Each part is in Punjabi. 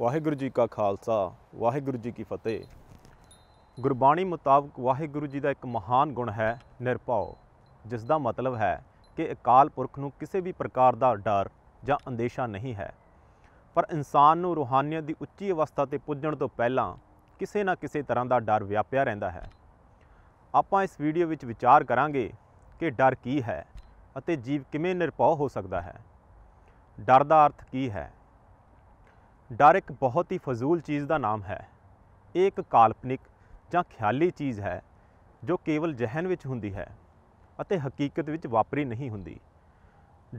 ਵਾਹਿਗੁਰੂ ਜੀ ਕਾ ਖਾਲਸਾ ਵਾਹਿਗੁਰੂ ਜੀ ਕੀ ਫਤਿਹ ਗੁਰਬਾਣੀ ਮੁਤਾਬਕ ਵਾਹਿਗੁਰੂ ਜੀ ਦਾ ਇੱਕ ਮਹਾਨ ਗੁਣ ਹੈ ਨਿਰਭਉ ਜਿਸ ਦਾ ਮਤਲਬ ਹੈ ਕਿ ਅਕਾਲ ਪੁਰਖ ਨੂੰ ਕਿਸੇ ਵੀ ਪ੍ਰਕਾਰ ਦਾ ਡਰ ਜਾਂ ਅੰਦੇਸ਼ਾ ਨਹੀਂ ਹੈ ਪਰ ਇਨਸਾਨ ਨੂੰ ਰੂਹਾਨੀਅਤ ਦੀ ਉੱਚੀ ਅਵਸਥਾ ਤੇ ਪੁੱਜਣ ਤੋਂ ਪਹਿਲਾਂ ਕਿਸੇ ਨਾ ਕਿਸੇ ਤਰ੍ਹਾਂ ਦਾ ਡਰ ਵਿਆਪਿਆ ਰਹਿੰਦਾ ਹੈ ਆਪਾਂ ਇਸ ਵੀਡੀਓ ਵਿੱਚ ਵਿਚਾਰ ਕਰਾਂਗੇ ਕਿ ਡਰ ਕੀ ਹੈ ਅਤੇ ਜੀਵ ਕਿਵੇਂ ਨਿਰਭਉ ਹੋ ਸਕਦਾ ਹੈ ਡਰ ਦਾ ਅਰਥ ਕੀ ਹੈ ਡਰ ਇੱਕ ਬਹੁਤ ਹੀ ਫਜ਼ੂਲ ਚੀਜ਼ ਦਾ ਨਾਮ ਹੈ ਇਹ ਇੱਕ ਕਾਲਪਨਿਕ ਜਾਂ ਖਿਆਲੀ ਚੀਜ਼ ਹੈ ਜੋ ਕੇਵਲ ਜ਼ਹਿਨ ਵਿੱਚ ਹੁੰਦੀ ਹੈ ਅਤੇ ਹਕੀਕਤ ਵਿੱਚ ਵਾਪਰੀ ਨਹੀਂ ਹੁੰਦੀ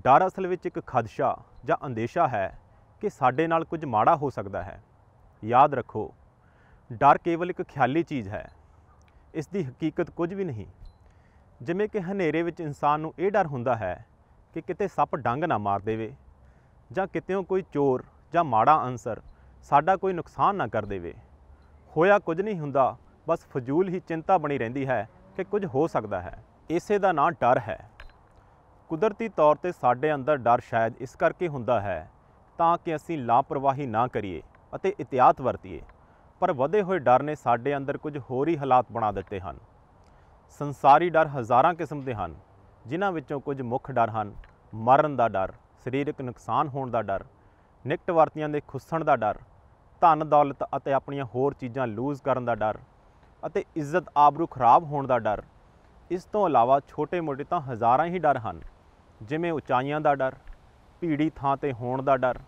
ਡਰ ਅਸਲ ਵਿੱਚ ਇੱਕ ਖਦਸ਼ਾ ਜਾਂ ਅੰਦੇਸ਼ਾ ਹੈ ਕਿ ਸਾਡੇ ਨਾਲ ਕੁਝ ਮਾੜਾ ਹੋ ਸਕਦਾ ਹੈ ਯਾਦ ਰੱਖੋ ਡਰ ਕੇਵਲ ਇੱਕ ਖਿਆਲੀ ਚੀਜ਼ ਹੈ ਇਸ ਦੀ ਹਕੀਕਤ ਕੁਝ ਵੀ ਨਹੀਂ ਜਿਵੇਂ ਕਿ ਹਨੇਰੇ ਵਿੱਚ ਇਨਸਾਨ ਨੂੰ ਇਹ ਡਰ ਹੁੰਦਾ ਹੈ ਕਿ ਕਿਤੇ ਸੱਪ ਡੰਗ ਨਾ ਮਾਰ ਦੇਵੇ ਜਾਂ ਕਿਤੇ ਕੋਈ ਚੋਰ ਜਾਂ ਮਾੜਾ ਅਨਸਰ ਸਾਡਾ ਕੋਈ ਨੁਕਸਾਨ ਨਾ ਕਰ ਦੇਵੇ ਹੋਇਆ ਕੁਝ ਨਹੀਂ ਹੁੰਦਾ ਬਸ ਫਜ਼ੂਲ ਹੀ ਚਿੰਤਾ ਬਣੀ ਰਹਿੰਦੀ ਹੈ ਕਿ ਕੁਝ ਹੋ ਸਕਦਾ ਹੈ ਇਸੇ ਦਾ ਨਾਂ ਡਰ ਹੈ ਕੁਦਰਤੀ ਤੌਰ ਤੇ ਸਾਡੇ ਅੰਦਰ ਡਰ ਸ਼ਾਇਦ ਇਸ ਕਰਕੇ ਹੁੰਦਾ ਹੈ ਤਾਂ ਕਿ ਅਸੀਂ ਲਾਪਰਵਾਹੀ ਨਾ ਕਰੀਏ ਅਤੇ ਇਤਿਆਤ ਵਰਤੀਏ ਪਰ ਵਧੇ ਹੋਏ ਡਰ ਨੇ ਸਾਡੇ ਅੰਦਰ ਕੁਝ ਹੋਰ ਹੀ ਹਾਲਾਤ ਬਣਾ ਦਿੱਤੇ ਹਨ ਸੰਸਾਰੀ ਡਰ ਹਜ਼ਾਰਾਂ ਕਿਸਮ ਦੇ ਹਨ ਜਿਨ੍ਹਾਂ ਵਿੱਚੋਂ ਕੁਝ ਮੁੱਖ ਡਰ ਹਨ ਮਰਨ ਦਾ ਡਰ ਸਰੀਰਕ ਨੁਕਸਾਨ ਹੋਣ ਦਾ ਡਰ ਨਿਕਟ ਵਰਤੀਆਂ ਦੇ ਖੁੱਸਣ ਦਾ ਡਰ ਧਨ ਦੌਲਤ ਅਤੇ ਆਪਣੀਆਂ ਹੋਰ ਚੀਜ਼ਾਂ ਲੂਜ਼ ਕਰਨ ਦਾ ਡਰ ਅਤੇ ਇੱਜ਼ਤ ਆਬਰੂ ਖਰਾਬ ਹੋਣ ਦਾ ਡਰ ਇਸ ਤੋਂ ਇਲਾਵਾ ਛੋਟੇ-ਮੋਟੇ ਤਾਂ ਹਜ਼ਾਰਾਂ ਹੀ ਡਰ ਹਨ ਜਿਵੇਂ ਉਚਾਈਆਂ ਦਾ ਡਰ ਭੀੜੀ ਥਾਂ ਤੇ ਹੋਣ ਦਾ ਡਰ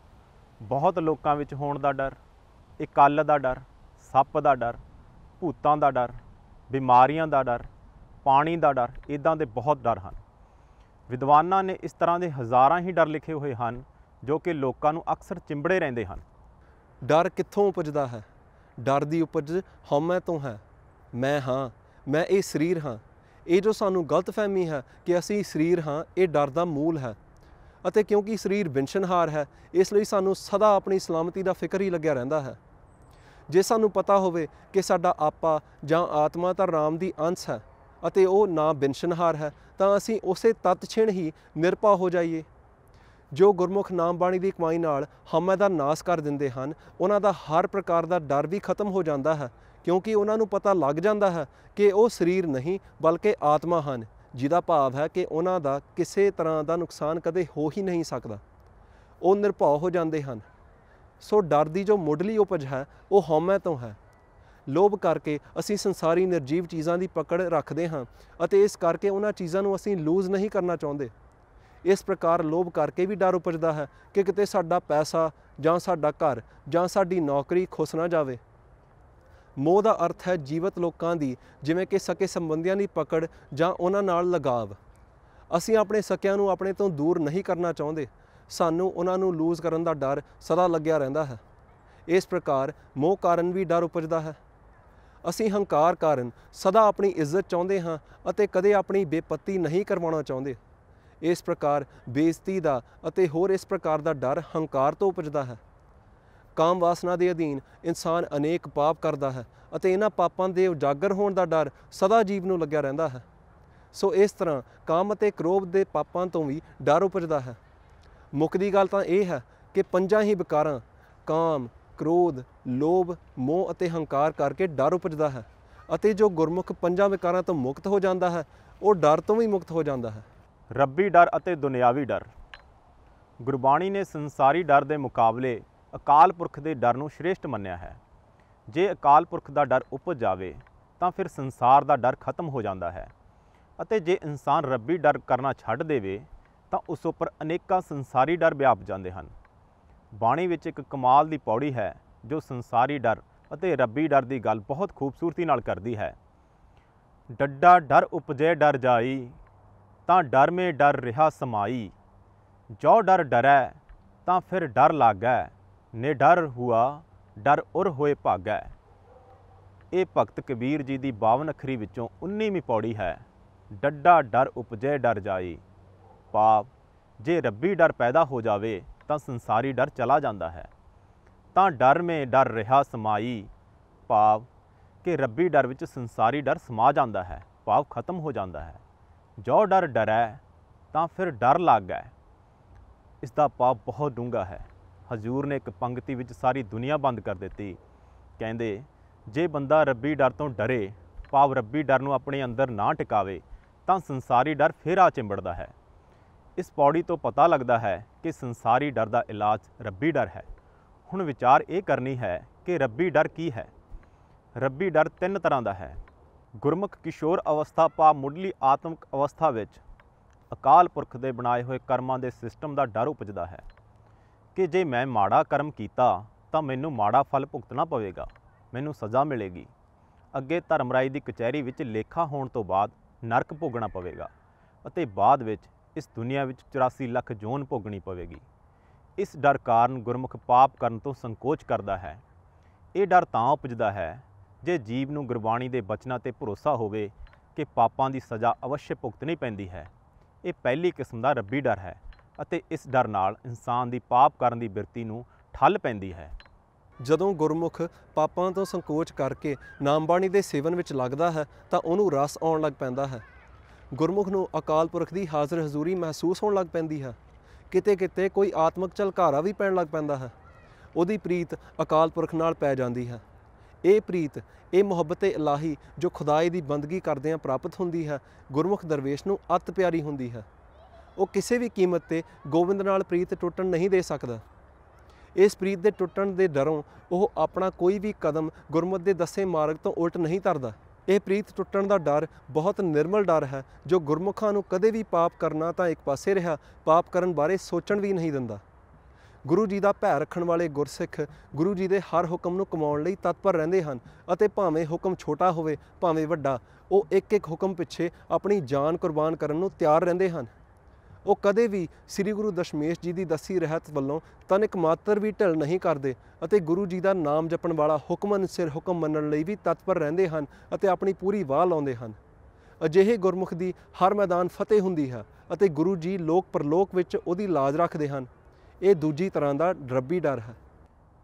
ਬਹੁਤ ਲੋਕਾਂ ਵਿੱਚ ਹੋਣ ਦਾ ਡਰ ਇਕੱਲ ਦਾ ਡਰ ਸੱਪ ਦਾ ਡਰ ਭੂਤਾਂ ਦਾ ਡਰ ਬਿਮਾਰੀਆਂ ਦਾ ਡਰ ਪਾਣੀ ਦਾ ਡਰ ਇਦਾਂ ਦੇ ਬਹੁਤ ਡਰ ਹਨ ਵਿਦਵਾਨਾਂ ਨੇ ਇਸ ਤਰ੍ਹਾਂ ਦੇ ਹਜ਼ਾਰਾਂ ਹੀ ਡਰ ਲਿਖੇ ਹੋਏ ਹਨ ਜੋ ਕਿ ਲੋਕਾਂ ਨੂੰ ਅਕਸਰ ਚਿੰਬੜੇ ਰਹਿੰਦੇ ਹਨ ਡਰ ਕਿੱਥੋਂ ਉਪਜਦਾ ਹੈ ਡਰ ਦੀ ਉਪਜ ਹਉਮੈ ਤੋਂ ਹੈ ਮੈਂ ਹਾਂ ਮੈਂ ਇਹ ਸਰੀਰ ਹਾਂ ਇਹ ਜੋ ਸਾਨੂੰ ਗਲਤਫਹਿਮੀ ਹੈ ਕਿ ਅਸੀਂ ਸਰੀਰ ਹਾਂ ਇਹ ਡਰ ਦਾ ਮੂਲ ਹੈ ਅਤੇ ਕਿਉਂਕਿ ਸਰੀਰ ਵਿੰਸ਼ਨਹਾਰ ਹੈ ਇਸ ਲਈ ਸਾਨੂੰ ਸਦਾ ਆਪਣੀ ਸਲਾਮਤੀ ਦਾ ਫਿਕਰ ਹੀ ਲੱਗਿਆ ਰਹਿੰਦਾ ਹੈ ਜੇ ਸਾਨੂੰ ਪਤਾ ਹੋਵੇ ਕਿ ਸਾਡਾ ਆਪਾ ਜਾਂ ਆਤਮਾ ਤਾਂ ਰਾਮ ਦੀ ਅੰਸ਼ ਹੈ ਅਤੇ ਉਹ ਨਾ ਵਿੰਸ਼ਨਹਾਰ ਹੈ ਤਾਂ ਅਸੀਂ ਉਸੇ ਤਤ ਛਿਣ ਹੀ ਨਿਰਪਾ ਹੋ ਜਾਈਏ ਜੋ ਗੁਰਮੁਖ ਨਾਮ ਬਾਣੀ ਦੀ ਕਮਾਈ ਨਾਲ ਹਮੇ ਦਾ ਨਾਸ ਕਰ ਦਿੰਦੇ ਹਨ ਉਹਨਾਂ ਦਾ ਹਰ ਪ੍ਰਕਾਰ ਦਾ ਡਰ ਵੀ ਖਤਮ ਹੋ ਜਾਂਦਾ ਹੈ ਕਿਉਂਕਿ ਉਹਨਾਂ ਨੂੰ ਪਤਾ ਲੱਗ ਜਾਂਦਾ ਹੈ ਕਿ ਉਹ ਸਰੀਰ ਨਹੀਂ ਬਲਕਿ ਆਤਮਾ ਹਨ ਜਿਹਦਾ ਭਾਵ ਹੈ ਕਿ ਉਹਨਾਂ ਦਾ ਕਿਸੇ ਤਰ੍ਹਾਂ ਦਾ ਨੁਕਸਾਨ ਕਦੇ ਹੋ ਹੀ ਨਹੀਂ ਸਕਦਾ ਉਹ ਨਿਰਭਉ ਹੋ ਜਾਂਦੇ ਹਨ ਸੋ ਡਰ ਦੀ ਜੋ ਮੁੱਢਲੀ ਉਪਜ ਹੈ ਉਹ ਹਉਮੈ ਤੋਂ ਹੈ ਲੋਭ ਕਰਕੇ ਅਸੀਂ ਸੰਸਾਰੀ ਨਿਰਜੀਵ ਚੀਜ਼ਾਂ ਦੀ ਪਕੜ ਰੱਖਦੇ ਹਾਂ ਅਤੇ ਇਸ ਕਰਕੇ ਉਹਨਾਂ ਚੀਜ਼ਾਂ ਨੂੰ ਅਸੀਂ ਲੂਜ਼ ਨਹੀਂ ਕਰਨਾ ਚਾਹੁੰਦੇ ਇਸ ਪ੍ਰਕਾਰ ਲੋਭ ਕਰਕੇ ਵੀ ਡਰ ਉਪਜਦਾ ਹੈ ਕਿ ਕਿਤੇ ਸਾਡਾ ਪੈਸਾ ਜਾਂ ਸਾਡਾ ਘਰ ਜਾਂ ਸਾਡੀ ਨੌਕਰੀ ਖੁਸ ਨਾ ਜਾਵੇ ਮੋਹ ਦਾ ਅਰਥ ਹੈ ਜੀਵਤ ਲੋਕਾਂ ਦੀ ਜਿਵੇਂ ਕਿ ਸਕੇ ਸੰਬੰਧੀਆਂ ਦੀ ਪਕੜ ਜਾਂ ਉਹਨਾਂ ਨਾਲ ਲਗਾਵ ਅਸੀਂ ਆਪਣੇ ਸਕਿਆਂ ਨੂੰ ਆਪਣੇ ਤੋਂ ਦੂਰ ਨਹੀਂ ਕਰਨਾ ਚਾਹੁੰਦੇ ਸਾਨੂੰ ਉਹਨਾਂ ਨੂੰ ਲੂਜ਼ ਕਰਨ ਦਾ ਡਰ ਸਦਾ ਲੱਗਿਆ ਰਹਿੰਦਾ ਹੈ ਇਸ ਪ੍ਰਕਾਰ ਮੋਹ ਕਾਰਨ ਵੀ ਡਰ ਉਪਜਦਾ ਹੈ ਅਸੀਂ ਹੰਕਾਰ ਕਾਰਨ ਸਦਾ ਆਪਣੀ ਇੱਜ਼ਤ ਚਾਹੁੰਦੇ ਹਾਂ ਅਤੇ ਕਦੇ ਆਪਣੀ ਬੇਪਤੀ ਨਹੀਂ ਕਰਵਾਉਣਾ ਚਾਹੁੰਦੇ ਇਸ ਪ੍ਰਕਾਰ ਬੇਇੱਜ਼ਤੀ ਦਾ ਅਤੇ ਹੋਰ ਇਸ ਪ੍ਰਕਾਰ ਦਾ ਡਰ ਹੰਕਾਰ ਤੋਂ ਉਪਜਦਾ ਹੈ ਕਾਮ ਵਾਸਨਾ ਦੇ ਅਧੀਨ ਇਨਸਾਨ ਅਨੇਕ ਪਾਪ ਕਰਦਾ ਹੈ ਅਤੇ ਇਹਨਾਂ ਪਾਪਾਂ ਦੇ ਉਜਾਗਰ ਹੋਣ ਦਾ ਡਰ ਸਦਾ ਜੀਵ ਨੂੰ ਲੱਗਿਆ ਰਹਿੰਦਾ ਹੈ ਸੋ ਇਸ ਤਰ੍ਹਾਂ ਕਾਮ ਅਤੇ ਕ੍ਰੋਧ ਦੇ ਪਾਪਾਂ ਤੋਂ ਵੀ ਡਰ ਉਪਜਦਾ ਹੈ ਦੀ ਗੱਲ ਤਾਂ ਇਹ ਹੈ ਕਿ ਪੰਜਾਂ ਹੀ ਵਿਕਾਰਾਂ ਕਾਮ ਕ੍ਰੋਧ ਲੋਭ ਮੋਹ ਅਤੇ ਹੰਕਾਰ ਕਰਕੇ ਡਰ ਉਪਜਦਾ ਹੈ ਅਤੇ ਜੋ ਗੁਰਮੁਖ ਪੰਜਾਂ ਵਿਕਾਰਾਂ ਤੋਂ ਮੁਕਤ ਹੋ ਜਾਂਦਾ ਹੈ ਉਹ ਡਰ ਤੋਂ ਵੀ ਮੁਕਤ ਹੋ ਜਾਂਦਾ ਹੈ ਰੱਬੀ ਡਰ ਅਤੇ ਦੁਨਿਆਵੀ ਡਰ ਗੁਰਬਾਣੀ ਨੇ ਸੰਸਾਰੀ ਡਰ ਦੇ ਮੁਕਾਬਲੇ ਅਕਾਲ ਪੁਰਖ ਦੇ ਡਰ ਨੂੰ ਸ਼੍ਰੇਸ਼ਟ ਮੰਨਿਆ ਹੈ ਜੇ ਅਕਾਲ ਪੁਰਖ ਦਾ ਡਰ ਉਪਜ ਜਾਵੇ ਤਾਂ ਫਿਰ ਸੰਸਾਰ ਦਾ ਡਰ ਖਤਮ ਹੋ ਜਾਂਦਾ ਹੈ ਅਤੇ ਜੇ ਇਨਸਾਨ ਰੱਬੀ ਡਰ ਕਰਨਾ ਛੱਡ ਦੇਵੇ ਤਾਂ ਉਸ ਉੱਪਰ ਅਨੇਕਾਂ ਸੰਸਾਰੀ ਡਰ ਵਿਆਪ ਜਾਂਦੇ ਹਨ ਬਾਣੀ ਵਿੱਚ ਇੱਕ ਕਮਾਲ ਦੀ ਪੌੜੀ ਹੈ ਜੋ ਸੰਸਾਰੀ ਡਰ ਅਤੇ ਰੱਬੀ ਡਰ ਦੀ ਗੱਲ ਬਹੁਤ ਖੂਬਸੂਰਤੀ ਨਾਲ ਕਰਦੀ ਹੈ ਡੱਡਾ ਡਰ ਉਪਜੇ ਡਰ ਜਾਈ ਤਾਂ ਡਰ ਮੇ ਡਰ ਰਿਹਾ ਸਮਾਈ ਜੋ ਡਰ ਡਰੈ ਤਾਂ ਫਿਰ ਡਰ ਲਾਗੈ ਨੇ ਡਰ ਹੁਆ ਡਰ ਉਰ ਹੋਏ ਭਾਗੈ ਇਹ ਭਗਤ ਕਬੀਰ ਜੀ ਦੀ 52 ਅਖਰੀ ਵਿੱਚੋਂ 19ਵੀਂ ਪੌੜੀ ਹੈ ਡੱਡਾ ਡਰ ਉਪਜੈ ਡਰ ਜਾਈ ਪਾਪ ਜੇ ਰੱਬੀ ਡਰ ਪੈਦਾ ਹੋ ਜਾਵੇ ਤਾਂ ਸੰਸਾਰੀ ਡਰ ਚਲਾ ਜਾਂਦਾ ਹੈ ਤਾਂ ਡਰ ਮੇ ਡਰ ਰਿਹਾ ਸਮਾਈ ਪਾਪ ਕਿ ਰੱਬੀ ਡਰ ਵਿੱਚ ਸੰਸਾਰੀ ਡਰ ਸਮਾ ਜਾਂਦਾ ਹੈ ਪਾਪ ਖਤਮ ਹੋ ਜਾਂਦਾ ਹੈ ਜੋ ਡਰ ਡਰੈ ਤਾਂ ਫਿਰ ਡਰ ਲੱਗੈ ਇਸ ਦਾ ਪਾਪ ਬਹੁਤ ਡੂੰਗਾ ਹੈ ਹਜ਼ੂਰ ਨੇ ਇੱਕ ਪੰਗਤੀ ਵਿੱਚ ਸਾਰੀ ਦੁਨੀਆ ਬੰਦ ਕਰ ਦਿੱਤੀ ਕਹਿੰਦੇ ਜੇ ਬੰਦਾ ਰੱਬੀ ਡਰ ਤੋਂ ਡਰੇ ਪਾਪ ਰੱਬੀ ਡਰ ਨੂੰ ਆਪਣੇ ਅੰਦਰ ਨਾ ਟਿਕਾਵੇ ਤਾਂ ਸੰਸਾਰੀ ਡਰ ਫਿਰ ਆ ਚਿੰਬੜਦਾ ਹੈ ਇਸ ਪੌੜੀ ਤੋਂ ਪਤਾ ਲੱਗਦਾ ਹੈ ਕਿ ਸੰਸਾਰੀ ਡਰ ਦਾ ਇਲਾਜ ਰੱਬੀ ਡਰ ਹੈ ਹੁਣ ਵਿਚਾਰ ਇਹ ਕਰਨੀ ਹੈ ਕਿ ਰੱਬੀ ਡਰ ਕੀ ਹੈ ਰੱਬੀ ਡਰ ਤਿੰਨ ਤਰ੍ਹਾਂ ਦਾ ਹੈ ਗੁਰਮੁਖ ਕਿਸ਼ੋਰ ਅਵਸਥਾ ਪਾ ਮੁੱਢਲੀ ਆਤਮਿਕ ਅਵਸਥਾ ਵਿੱਚ ਅਕਾਲ ਪੁਰਖ ਦੇ ਬਣਾਏ ਹੋਏ ਕਰਮਾਂ ਦੇ ਸਿਸਟਮ ਦਾ ਡਰ ਉਪਜਦਾ ਹੈ ਕਿ ਜੇ ਮੈਂ ਮਾੜਾ ਕਰਮ ਕੀਤਾ ਤਾਂ ਮੈਨੂੰ ਮਾੜਾ ਫਲ ਭੁਗਤਣਾ ਪਵੇਗਾ ਮੈਨੂੰ ਸਜ਼ਾ ਮਿਲੇਗੀ ਅੱਗੇ ਧਰਮਰਾਈ ਦੀ ਕਚਹਿਰੀ ਵਿੱਚ ਲੇਖਾ ਹੋਣ ਤੋਂ ਬਾਅਦ ਨਰਕ ਭੋਗਣਾ ਪਵੇਗਾ ਅਤੇ ਬਾਅਦ ਵਿੱਚ ਇਸ ਦੁਨੀਆ ਵਿੱਚ 84 ਲੱਖ ਜੋਨ ਭੋਗਣੀ ਪਵੇਗੀ ਇਸ ਡਰ ਕਾਰਨ ਗੁਰਮੁਖ ਪਾਪ ਕਰਨ ਤੋਂ ਸੰਕੋਚ ਕਰਦਾ ਹੈ ਇਹ ਡਰ ਤਾਂ ਉਪਜਦਾ ਹੈ ਜੇ ਜੀਵ ਨੂੰ ਗੁਰਬਾਣੀ ਦੇ ਬਚਨਾਂ ਤੇ ਭਰੋਸਾ ਹੋਵੇ ਕਿ ਪਾਪਾਂ ਦੀ ਸਜ਼ਾ ਅਵਸ਼ਯ ਭੁਗਤਣੀ ਪੈਂਦੀ ਹੈ ਇਹ ਪਹਿਲੀ ਕਿਸਮ ਦਾ ਰੱਬੀ ਡਰ ਹੈ ਅਤੇ ਇਸ ਡਰ ਨਾਲ ਇਨਸਾਨ ਦੀ ਪਾਪ ਕਰਨ ਦੀ ਬਿਰਤੀ ਨੂੰ ਠੱਲ ਪੈਂਦੀ ਹੈ ਜਦੋਂ ਗੁਰਮੁਖ ਪਾਪਾਂ ਤੋਂ ਸੰਕੋਚ ਕਰਕੇ ਨਾਮਬਾਣੀ ਦੇ ਸੇਵਨ ਵਿੱਚ ਲੱਗਦਾ ਹੈ ਤਾਂ ਉਹਨੂੰ ਰਸ ਆਉਣ ਲੱਗ ਪੈਂਦਾ ਹੈ ਗੁਰਮੁਖ ਨੂੰ ਅਕਾਲ ਪੁਰਖ ਦੀ ਹਾਜ਼ਰ ਹਜ਼ੂਰੀ ਮਹਿਸੂਸ ਹੋਣ ਲੱਗ ਪੈਂਦੀ ਹੈ ਕਿਤੇ-ਕਿਤੇ ਕੋਈ ਆਤਮਿਕ ਝਲਕਾਰਾ ਵੀ ਪੈਣ ਲੱਗ ਪੈਂਦਾ ਹੈ ਉਹਦੀ ਪ੍ਰੀਤ ਅਕਾਲ ਪੁਰਖ ਨਾਲ ਪੈ ਜਾਂਦੀ ਹੈ ਇਹ ਪ੍ਰੀਤ ਇਹ ਮੁਹੱਬਤ ਇਲਾਹੀ ਜੋ ਖੁਦਾਏ ਦੀ ਬੰਦਗੀ ਕਰਦਿਆਂ ਪ੍ਰਾਪਤ ਹੁੰਦੀ ਹੈ ਗੁਰਮੁਖ ਦਰਵੇਸ਼ ਨੂੰ ਅਤ ਪਿਆਰੀ ਹੁੰਦੀ ਹੈ ਉਹ ਕਿਸੇ ਵੀ ਕੀਮਤ ਤੇ ਗੋਬਿੰਦ ਨਾਲ ਪ੍ਰੀਤ ਟੁੱਟਣ ਨਹੀਂ ਦੇ ਸਕਦਾ ਇਸ ਪ੍ਰੀਤ ਦੇ ਟੁੱਟਣ ਦੇ ਡਰੋਂ ਉਹ ਆਪਣਾ ਕੋਈ ਵੀ ਕਦਮ ਗੁਰਮਤ ਦੇ ਦੱਸੇ ਮਾਰਗ ਤੋਂ ਉਲਟ ਨਹੀਂ ਤਰਦਾ ਇਹ ਪ੍ਰੀਤ ਟੁੱਟਣ ਦਾ ਡਰ ਬਹੁਤ ਨਿਰਮਲ ਡਰ ਹੈ ਜੋ ਗੁਰਮੁਖਾਂ ਨੂੰ ਕਦੇ ਵੀ ਪਾਪ ਕਰਨਾ ਤਾਂ ਇੱਕ ਪਾਸੇ ਰਿਹਾ ਪਾਪ ਕਰਨ ਬਾਰੇ ਸੋਚਣ ਵੀ ਨਹੀਂ ਦਿੰਦਾ ਗੁਰੂ ਜੀ ਦਾ ਭੈ ਰੱਖਣ ਵਾਲੇ ਗੁਰਸਿੱਖ ਗੁਰੂ ਜੀ ਦੇ ਹਰ ਹੁਕਮ ਨੂੰ ਕਮਾਉਣ ਲਈ ਤਤਪਰ ਰਹਿੰਦੇ ਹਨ ਅਤੇ ਭਾਵੇਂ ਹੁਕਮ ਛੋਟਾ ਹੋਵੇ ਭਾਵੇਂ ਵੱਡਾ ਉਹ ਇੱਕ ਇੱਕ ਹੁਕਮ ਪਿੱਛੇ ਆਪਣੀ ਜਾਨ ਕੁਰਬਾਨ ਕਰਨ ਨੂੰ ਤਿਆਰ ਰਹਿੰਦੇ ਹਨ ਉਹ ਕਦੇ ਵੀ ਸ੍ਰੀ ਗੁਰੂ ਦਸ਼ਮੇਸ਼ ਜੀ ਦੀ ਦਸੀ ਰਹਿਤ ਵੱਲੋਂ ਤਨਿਕ ਮਾਤਰ ਵੀ ਢਲ ਨਹੀਂ ਕਰਦੇ ਅਤੇ ਗੁਰੂ ਜੀ ਦਾ ਨਾਮ ਜਪਣ ਵਾਲਾ ਹੁਕਮਨ ਸਿਰ ਹੁਕਮ ਮੰਨਣ ਲਈ ਵੀ ਤਤਪਰ ਰਹਿੰਦੇ ਹਨ ਅਤੇ ਆਪਣੀ ਪੂਰੀ ਵਾਹ ਲਾਉਂਦੇ ਹਨ ਅਜਿਹੇ ਗੁਰਮੁਖ ਦੀ ਹਰ ਮੈਦਾਨ ਫਤਿਹ ਹੁੰਦੀ ਹੈ ਅਤੇ ਗੁਰੂ ਜੀ ਲੋਕ ਪਰਲੋਕ ਵਿੱਚ ਉਹਦੀ ਲਾਜ ਰੱਖਦੇ ਹਨ ਇਹ ਦੂਜੀ ਤਰ੍ਹਾਂ ਦਾ ਰੱਬੀ ਡਰ ਹੈ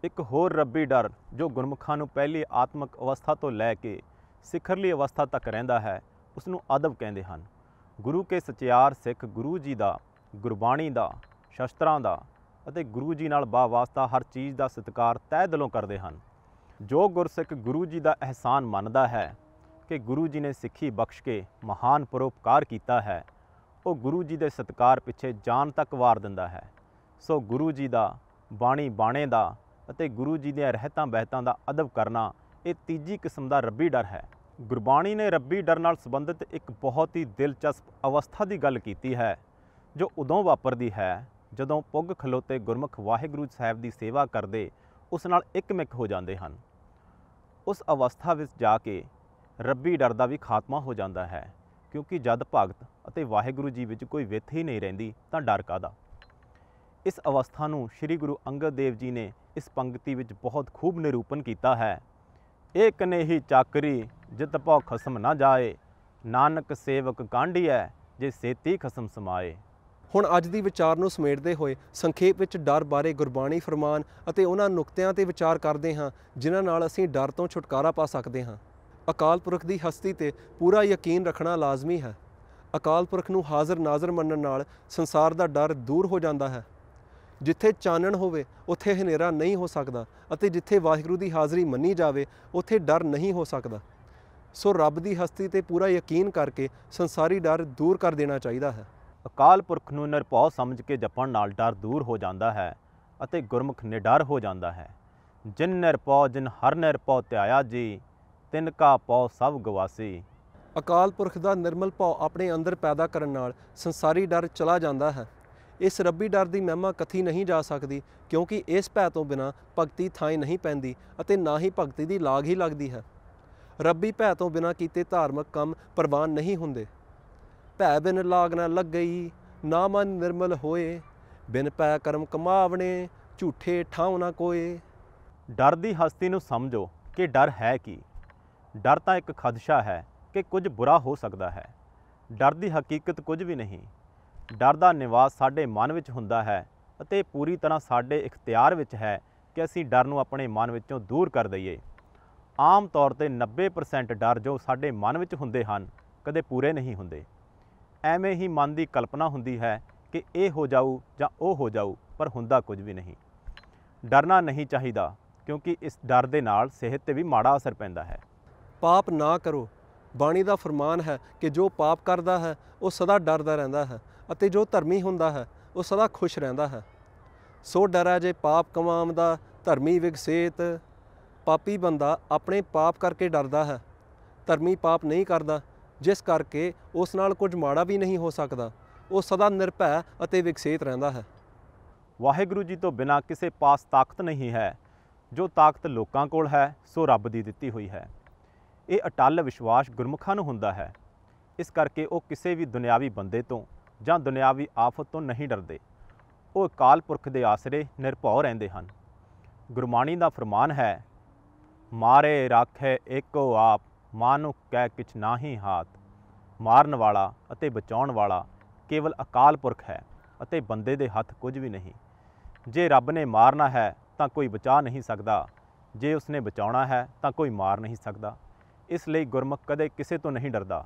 ਇੱਕ ਹੋਰ ਰੱਬੀ ਡਰ ਜੋ ਗੁਰਮੁਖਾਂ ਨੂੰ ਪਹਿਲੀ ਆਤਮਿਕ ਅਵਸਥਾ ਤੋਂ ਲੈ ਕੇ ਸਿਖਰਲੀ ਅਵਸਥਾ ਤੱਕ ਰਹਿੰਦਾ ਹੈ ਉਸ ਨੂੰ ਅਦਬ ਕਹਿੰਦੇ ਹਨ ਗੁਰੂ ਕੇ ਸਚਿਆਰ ਸਿੱਖ ਗੁਰੂ ਜੀ ਦਾ ਗੁਰਬਾਣੀ ਦਾ ਸ਼ਸਤਰਾਂ ਦਾ ਅਤੇ ਗੁਰੂ ਜੀ ਨਾਲ ਬਾ ਵਾਸਤਾ ਹਰ ਚੀਜ਼ ਦਾ ਸਤਿਕਾਰ ਤੈ ਦਿਲੋਂ ਕਰਦੇ ਹਨ ਜੋ ਗੁਰਸਿੱਖ ਗੁਰੂ ਜੀ ਦਾ ਅਹਿਸਾਨ ਮੰਨਦਾ ਹੈ ਕਿ ਗੁਰੂ ਜੀ ਨੇ ਸਿੱਖੀ ਬਖਸ਼ ਕੇ ਮਹਾਨ ਪਰਉਪਕਾਰ ਕੀਤਾ ਹੈ ਉਹ ਗੁਰੂ ਜੀ ਦੇ ਸਤਿਕਾਰ ਪਿੱਛੇ ਜਾਨ ਤੱਕ ਵਾਰ ਦਿੰਦਾ ਹੈ ਸੋ ਗੁਰੂ ਜੀ ਦਾ ਬਾਣੀ ਬਾਣੇ ਦਾ ਅਤੇ ਗੁਰੂ ਜੀ ਦੀਆਂ ਰਹਿਤਾਂ ਬਹਿਤਾਂ ਦਾ ਅਦਬ ਕਰਨਾ ਇਹ ਤੀਜੀ ਕਿਸਮ ਦਾ ਰੱਬੀ ਡਰ ਹੈ ਗੁਰਬਾਣੀ ਨੇ ਰੱਬੀ ਡਰ ਨਾਲ ਸੰਬੰਧਿਤ ਇੱਕ ਬਹੁਤ ਹੀ ਦਿਲਚਸਪ ਅਵਸਥਾ ਦੀ ਗੱਲ ਕੀਤੀ ਹੈ ਜੋ ਉਦੋਂ ਵਾਪਰਦੀ ਹੈ ਜਦੋਂ ਪੁੱਗ ਖਲੋਤੇ ਗੁਰਮੁਖ ਵਾਹਿਗੁਰੂ ਸਾਹਿਬ ਦੀ ਸੇਵਾ ਕਰਦੇ ਉਸ ਨਾਲ ਇੱਕਮਿਕ ਹੋ ਜਾਂਦੇ ਹਨ ਉਸ ਅਵਸਥਾ ਵਿੱਚ ਜਾ ਕੇ ਰੱਬੀ ਡਰ ਦਾ ਵੀ ਖਾਤਮਾ ਹੋ ਜਾਂਦਾ ਹੈ ਕਿਉਂਕਿ ਜਦ ਭਗਤ ਅਤੇ ਵਾਹਿਗੁਰੂ ਜੀ ਵਿੱਚ ਕੋਈ ਵਿਥ ਹੀ ਨਹੀਂ ਰਹਿੰਦੀ ਤਾਂ ਡਰ ਕਾਦਾ ਇਸ ਅਵਸਥਾ ਨੂੰ ਸ੍ਰੀ ਗੁਰੂ ਅੰਗਦ ਦੇਵ ਜੀ ਨੇ ਇਸ ਪੰਕਤੀ ਵਿੱਚ ਬਹੁਤ ਖੂਬ ਨਿਰੂਪਣ ਕੀਤਾ ਹੈ ਇੱਕ ਨਹੀਂ ਚੱਕਰੀ ਜਿਤ ਭਉ ਖਸਮ ਨਾ ਜਾਏ ਨਾਨਕ ਸੇਵਕ ਗਾਂਢੀਐ ਜੇ ਸੇਤੀ ਖਸਮ ਸਮਾਏ ਹੁਣ ਅੱਜ ਦੀ ਵਿਚਾਰ ਨੂੰ ਸਮੇਟਦੇ ਹੋਏ ਸੰਖੇਪ ਵਿੱਚ ਡਰ ਬਾਰੇ ਗੁਰਬਾਣੀ ਫਰਮਾਨ ਅਤੇ ਉਹਨਾਂ ਨੁਕਤਿਆਂ ਤੇ ਵਿਚਾਰ ਕਰਦੇ ਹਾਂ ਜਿਨ੍ਹਾਂ ਨਾਲ ਅਸੀਂ ਡਰ ਤੋਂ ਛੁਟਕਾਰਾ ਪਾ ਸਕਦੇ ਹਾਂ ਅਕਾਲ ਪੁਰਖ ਦੀ ਹਸਤੀ ਤੇ ਪੂਰਾ ਯਕੀਨ ਰੱਖਣਾ ਲਾਜ਼ਮੀ ਹੈ ਅਕਾਲ ਪੁਰਖ ਨੂੰ ਹਾਜ਼ਰ ਨਾਜ਼ਰ ਮੰਨਣ ਨਾਲ ਸੰਸਾਰ ਦਾ ਡਰ ਦੂਰ ਹੋ ਜਾਂਦਾ ਹੈ ਜਿੱਥੇ ਚਾਨਣ ਹੋਵੇ ਉੱਥੇ ਹਨੇਰਾ ਨਹੀਂ ਹੋ ਸਕਦਾ ਅਤੇ ਜਿੱਥੇ ਵਾਹਿਗੁਰੂ ਦੀ ਹਾਜ਼ਰੀ ਮੰਨੀ ਜਾਵੇ ਉੱਥੇ ਡਰ ਨਹੀਂ ਹੋ ਸਕਦਾ ਸੋ ਰੱਬ ਦੀ ਹਸਤੀ ਤੇ ਪੂਰਾ ਯਕੀਨ ਕਰਕੇ ਸੰਸਾਰੀ ਡਰ ਦੂਰ ਕਰ ਦੇਣਾ ਚਾਹੀਦਾ ਹੈ ਅਕਾਲ ਪੁਰਖ ਨੂੰ ਨਿਰਭਉ ਸਮਝ ਕੇ ਜਪਣ ਨਾਲ ਡਰ ਦੂਰ ਹੋ ਜਾਂਦਾ ਹੈ ਅਤੇ ਗੁਰਮੁਖ ਨਿਡਰ ਹੋ ਜਾਂਦਾ ਹੈ ਜਿਨ ਨਿਰਭਉ ਜਿਨ ਹਰ ਨਿਰਭਉ ਧਿਆਇਆ ਜੀ ਤਿਨ ਕਾ ਪਉ ਸਭ ਗਵਾਸੀ ਅਕਾਲ ਪੁਰਖ ਦਾ ਨਿਰਮਲ ਪਉ ਆਪਣੇ ਅੰਦਰ ਪੈਦਾ ਕਰਨ ਨਾਲ ਸੰਸਾਰੀ ਡਰ ਚਲਾ ਜਾਂਦਾ ਹੈ ਇਸ ਰੱਬੀ ਡਰ ਦੀ ਮਹਿਮਾ ਕਥੀ ਨਹੀਂ ਜਾ ਸਕਦੀ ਕਿਉਂਕਿ ਇਸ ਭੈ ਤੋਂ ਬਿਨਾ ਭਗਤੀ ਥਾਂ ਨਹੀਂ ਪੈਂਦੀ ਅਤੇ ਨਾ ਹੀ ਭਗਤੀ ਦੀ ਲਾਗ ਹੀ ਲੱਗਦੀ ਹੈ ਰੱਬੀ ਭੈ ਤੋਂ ਬਿਨਾ ਕੀਤੇ ਧਾਰਮਿਕ ਕੰਮ ਪ੍ਰਵਾਨ ਨਹੀਂ ਹੁੰਦੇ ਭੈ ਬਿਨ ਲਾਗ ਨਾ ਲੱਗਈ ਨਾ ਮਨ ਨਿਰਮਲ ਹੋਏ ਬਿਨ ਪੈ ਕਰਮ ਕਮਾਵਣੇ ਝੂਠੇ ਠਾਉ ਨਾ ਕੋਏ ਡਰ ਦੀ ਹਸਤੀ ਨੂੰ ਸਮਝੋ ਕਿ ਡਰ ਹੈ ਕੀ ਡਰ ਤਾਂ ਇੱਕ ਖਦਸ਼ਾ ਹੈ ਕਿ ਕੁਝ ਬੁਰਾ ਹੋ ਸਕਦਾ ਹੈ ਡਰ ਦੀ ਹਕੀਕਤ ਕੁਝ ਵੀ ਨਹੀਂ ਡਰ ਦਾ ਨਿਵਾਸ ਸਾਡੇ ਮਨ ਵਿੱਚ ਹੁੰਦਾ ਹੈ ਅਤੇ ਪੂਰੀ ਤਰ੍ਹਾਂ ਸਾਡੇ ਇਖਤਿਆਰ ਵਿੱਚ ਹੈ ਕਿ ਅਸੀਂ ਡਰ ਨੂੰ ਆਪਣੇ ਮਨ ਵਿੱਚੋਂ ਦੂਰ ਕਰ ਦਈਏ ਆਮ ਤੌਰ ਤੇ 90% ਡਰ ਜੋ ਸਾਡੇ ਮਨ ਵਿੱਚ ਹੁੰਦੇ ਹਨ ਕਦੇ ਪੂਰੇ ਨਹੀਂ ਹੁੰਦੇ ਐਵੇਂ ਹੀ ਮਨ ਦੀ ਕਲਪਨਾ ਹੁੰਦੀ ਹੈ ਕਿ ਇਹ ਹੋ ਜਾਊ ਜਾਂ ਉਹ ਹੋ ਜਾਊ ਪਰ ਹੁੰਦਾ ਕੁਝ ਵੀ ਨਹੀਂ ਡਰਨਾ ਨਹੀਂ ਚਾਹੀਦਾ ਕਿਉਂਕਿ ਇਸ ਡਰ ਦੇ ਨਾਲ ਸਿਹਤ ਤੇ ਵੀ ਮਾੜਾ ਅਸਰ ਪੈਂਦਾ ਹੈ ਪਾਪ ਨਾ ਕਰੋ ਬਾਣੀ ਦਾ ਫਰਮਾਨ ਹੈ ਕਿ ਜੋ ਪਾਪ ਕਰਦਾ ਹੈ ਉਹ ਸਦਾ ਡਰਦਾ ਰਹਿੰਦਾ ਹੈ ਅਤੇ ਜੋ ਧਰਮੀ ਹੁੰਦਾ ਹੈ ਉਹ ਸਦਾ ਖੁਸ਼ ਰਹਿੰਦਾ ਹੈ ਸੋ ਡਰਾ ਜੇ ਪਾਪ ਕਮਾਮ ਦਾ ਧਰਮੀ ਵਿਗਸੇਤ ਪਾਪੀ ਬੰਦਾ ਆਪਣੇ ਪਾਪ ਕਰਕੇ ਡਰਦਾ ਹੈ ਧਰਮੀ ਪਾਪ ਨਹੀਂ ਕਰਦਾ ਜਿਸ ਕਰਕੇ ਉਸ ਨਾਲ ਕੁਝ ਮਾੜਾ ਵੀ ਨਹੀਂ ਹੋ ਸਕਦਾ ਉਹ ਸਦਾ ਨਿਰਭੈ ਅਤੇ ਵਿਗਸੇਤ ਰਹਿੰਦਾ ਹੈ ਵਾਹਿਗੁਰੂ ਜੀ ਤੋਂ ਬਿਨਾ ਕਿਸੇ ਪਾਸ ਤਾਕਤ ਨਹੀਂ ਹੈ ਜੋ ਤਾਕਤ ਲੋਕਾਂ ਕੋਲ ਹੈ ਸੋ ਰੱਬ ਦੀ ਦਿੱਤੀ ਹੋਈ ਹੈ ਇਹ ਅਟਲ ਵਿਸ਼ਵਾਸ ਗੁਰਮੁਖਾਂ ਨੂੰ ਹੁੰਦਾ ਹੈ ਇਸ ਕਰਕੇ ਉਹ ਕਿਸੇ ਵੀ ਦੁਨਿਆਵੀ ਬੰਦੇ ਤੋਂ ਜਾਂ ਦੁਨਿਆਵੀ ਆਫਤ ਤੋਂ ਨਹੀਂ ਡਰਦੇ ਉਹ ਅਕਾਲ ਪੁਰਖ ਦੇ ਆਸਰੇ ਨਿਰਭਉ ਰਹਿੰਦੇ ਹਨ ਗੁਰਮਾਣੀ ਦਾ ਫਰਮਾਨ ਹੈ ਮਾਰੇ ਰੱਖੇ ਇੱਕੋ ਆਪ ਮਾਨੁ ਕੈ ਕਿਛ ਨਾਹੀ ਹਾਤ ਮਾਰਨ ਵਾਲਾ ਅਤੇ ਬਚਾਉਣ ਵਾਲਾ ਕੇਵਲ ਅਕਾਲ ਪੁਰਖ ਹੈ ਅਤੇ ਬੰਦੇ ਦੇ ਹੱਥ ਕੁਝ ਵੀ ਨਹੀਂ ਜੇ ਰੱਬ ਨੇ ਮਾਰਨਾ ਹੈ ਤਾਂ ਕੋਈ ਬਚਾ ਨਹੀਂ ਸਕਦਾ ਜੇ ਉਸਨੇ ਬਚਾਉਣਾ ਹੈ ਤਾਂ ਕੋਈ ਮਾਰ ਨਹੀਂ ਸਕਦਾ ਇਸ ਲਈ ਗੁਰਮੁਖ ਕਦੇ ਕਿਸੇ ਤੋਂ ਨਹੀਂ ਡਰਦਾ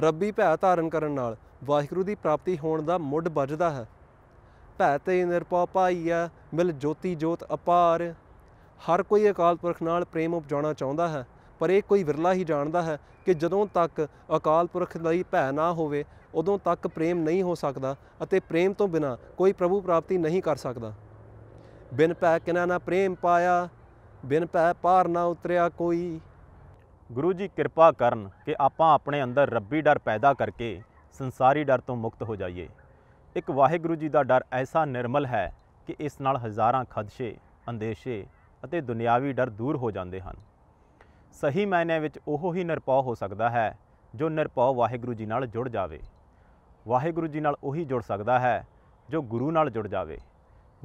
ਰੱਬੀ ਭੈ ਧਾਰਨ ਕਰਨ ਨਾਲ ਵਾਹਿਗੁਰੂ ਦੀ ਪ੍ਰਾਪਤੀ ਹੋਣ ਦਾ ਮੁੱਢ ਵੱਜਦਾ ਹੈ ਭੈ ਤੇ ਨਿਰਪਉ ਪਾਈਆ ਮਿਲ ਜੋਤੀ ਜੋਤ ਅਪਾਰ ਹਰ ਕੋਈ ਅਕਾਲ ਪੁਰਖ ਨਾਲ ਪ੍ਰੇਮ ਉਪਜਾਉਣਾ ਚਾਹੁੰਦਾ ਹੈ ਪਰ ਇਹ ਕੋਈ ਵਿਰਲਾ ਹੀ ਜਾਣਦਾ ਹੈ ਕਿ ਜਦੋਂ ਤੱਕ ਅਕਾਲ ਪੁਰਖ ਲਈ ਭੈ ਨਾ ਹੋਵੇ ਉਦੋਂ ਤੱਕ ਪ੍ਰੇਮ ਨਹੀਂ ਹੋ ਸਕਦਾ ਅਤੇ ਪ੍ਰੇਮ ਤੋਂ ਬਿਨਾ ਕੋਈ ਪ੍ਰਭੂ ਪ੍ਰਾਪਤੀ ਨਹੀਂ ਕਰ ਸਕਦਾ ਬਿਨ ਭੈ ਕਿਨਾਂ ਨਾ ਪ੍ਰੇਮ ਪਾਇਆ ਬਿਨ ਭੈ ਪਾਰ ਨਾ ਉਤਰਿਆ ਕੋਈ ਗੁਰੂ ਜੀ ਕਿਰਪਾ ਕਰਨ ਕਿ ਆਪਾਂ ਆਪਣੇ ਅੰਦਰ ਰੱਬੀ ਡਰ ਪੈਦਾ ਕਰਕੇ ਸੰਸਾਰੀ ਡਰ ਤੋਂ ਮੁਕਤ ਹੋ ਜਾਈਏ ਇੱਕ ਵਾਹਿਗੁਰੂ ਜੀ ਦਾ ਡਰ ਐਸਾ ਨਿਰਮਲ ਹੈ ਕਿ ਇਸ ਨਾਲ ਹਜ਼ਾਰਾਂ ਖਦਸ਼ੇ ਅੰਦੇਸ਼ੇ ਅਤੇ ਦੁਨਿਆਵੀ ਡਰ ਦੂਰ ਹੋ ਜਾਂਦੇ ਹਨ ਸਹੀ ਮਾਇਨੇ ਵਿੱਚ ਉਹ ਹੀ ਨਿਰਪਉ ਹੋ ਸਕਦਾ ਹੈ ਜੋ ਨਿਰਪਉ ਵਾਹਿਗੁਰੂ ਜੀ ਨਾਲ ਜੁੜ ਜਾਵੇ ਵਾਹਿਗੁਰੂ ਜੀ ਨਾਲ ਉਹੀ ਜੁੜ ਸਕਦਾ ਹੈ ਜੋ ਗੁਰੂ ਨਾਲ ਜੁੜ ਜਾਵੇ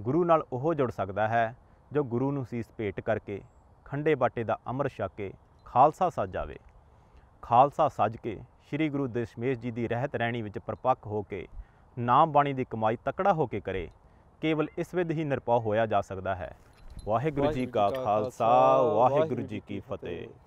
ਗੁਰੂ ਨਾਲ ਉਹ ਜੁੜ ਸਕਦਾ ਹੈ ਜੋ ਗੁਰੂ ਨੂੰ ਸੀਸ ਭੇਟ ਕਰਕੇ ਖੰਡੇ ਬਾਟੇ ਦਾ ਅੰਮ੍ਰਿਤ ਛਕੇ ਖਾਲਸਾ ਸੱਜ ਜਾਵੇ ਖਾਲਸਾ ਸੱਜ ਕੇ ਸ੍ਰੀ ਗੁਰੂ ਦਸ਼ਮੇਸ਼ ਜੀ ਦੀ ਰਹਿਤ ਰਹਿਣੀ ਵਿੱਚ ਪਰਪੱਕ ਹੋ ਕੇ ਨਾਮ ਬਾਣੀ ਦੀ ਕਮਾਈ ਤਕੜਾ ਹੋ ਕੇ ਕਰੇ ਕੇਵਲ ਇਸ ਵਿਧ ਹੀ ਨਿਰਪਾਉ ਹੋਇਆ ਜਾ ਸਕਦਾ ਹੈ ਵਾਹਿਗੁਰੂ ਜੀ ਕਾ ਖਾਲਸਾ ਵਾਹਿਗੁਰੂ ਜੀ ਕੀ ਫਤਿਹ